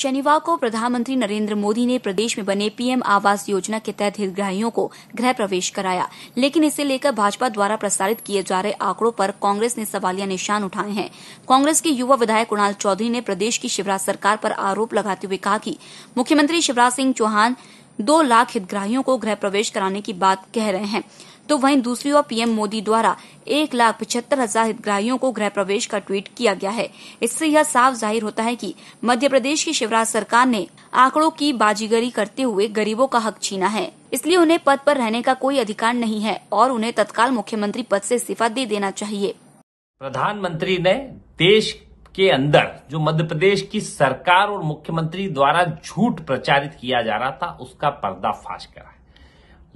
शनिवार को प्रधानमंत्री नरेंद्र मोदी ने प्रदेश में बने पीएम आवास योजना के तहत हितग्राहियों को गृह प्रवेश कराया लेकिन इसे लेकर भाजपा द्वारा प्रसारित किए जा रहे आंकड़ों पर कांग्रेस ने सवालिया निशान उठाए हैं कांग्रेस के युवा विधायक कुणाल चौधरी ने प्रदेश की शिवराज सरकार पर आरोप लगाते हुए कहा कि मुख्यमंत्री शिवराज सिंह चौहान दो लाख हितग्राहियों को गृह प्रवेश कराने की बात कह रहे हैं तो वहीं दूसरी ओर पीएम मोदी द्वारा एक लाख पचहत्तर हजार हितग्राहियों को गृह प्रवेश का ट्वीट किया गया है इससे यह साफ जाहिर होता है कि मध्य प्रदेश की शिवराज सरकार ने आंकड़ों की बाजीगरी करते हुए गरीबों का हक छीना है इसलिए उन्हें पद पर रहने का कोई अधिकार नहीं है और उन्हें तत्काल मुख्यमंत्री पद से इस्तीफा दे देना चाहिए प्रधानमंत्री ने देश के अंदर जो मध्य प्रदेश की सरकार और मुख्यमंत्री द्वारा झूठ प्रचारित किया जा रहा था उसका पर्दाफाश करा है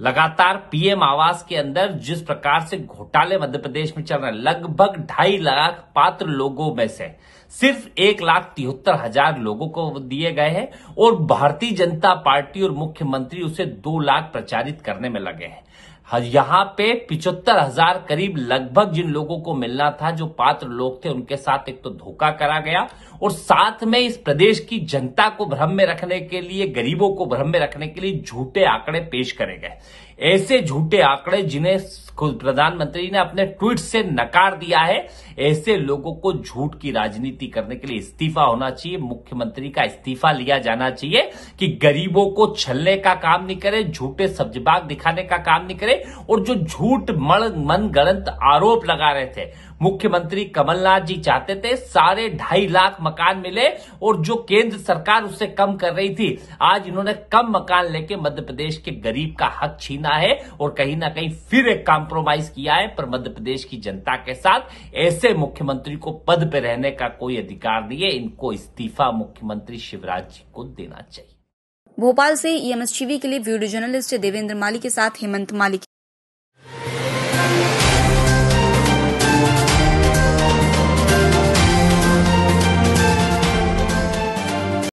लगातार पीएम आवास के अंदर जिस प्रकार से घोटाले मध्य प्रदेश में चल रहे हैं लगभग ढाई लाख पात्र लोगों में से सिर्फ एक लाख तिहत्तर हजार लोगों को दिए गए हैं और भारतीय जनता पार्टी और मुख्यमंत्री उसे दो लाख प्रचारित करने में लगे हैं हाँ, यहाँ पे पिचहत्तर हजार करीब लगभग जिन लोगों को मिलना था जो पात्र लोग थे उनके साथ एक तो धोखा करा गया और साथ में इस प्रदेश की जनता को भ्रम में रखने के लिए गरीबों को भ्रम में रखने के लिए झूठे आंकड़े पेश करे गए ऐसे झूठे आंकड़े जिन्हें खुद प्रधानमंत्री ने अपने ट्वीट से नकार दिया है ऐसे लोगों को झूठ की राजनीति करने के लिए इस्तीफा होना चाहिए मुख्यमंत्री का इस्तीफा लिया जाना चाहिए कि गरीबों को छलने का काम नहीं करे झूठे सब्जबाग दिखाने का काम नहीं करे और जो झूठ मन गणत आरोप लगा रहे थे मुख्यमंत्री कमलनाथ जी चाहते थे साढ़े ढाई लाख मकान मिले और जो केंद्र सरकार उससे कम कर रही थी आज इन्होंने कम मकान लेके मध्य प्रदेश के गरीब का हक छीना है और कहीं ना कहीं फिर एक कॉम्प्रोमाइज किया है पर मध्य प्रदेश की जनता के साथ ऐसे मुख्यमंत्री को पद पर रहने का कोई अधिकार नहीं है इनको इस्तीफा मुख्यमंत्री शिवराज जी को देना चाहिए भोपाल से ईएमएस टीवी के लिए वीडियो जर्नलिस्ट देवेंद्र माली के साथ हेमंत माली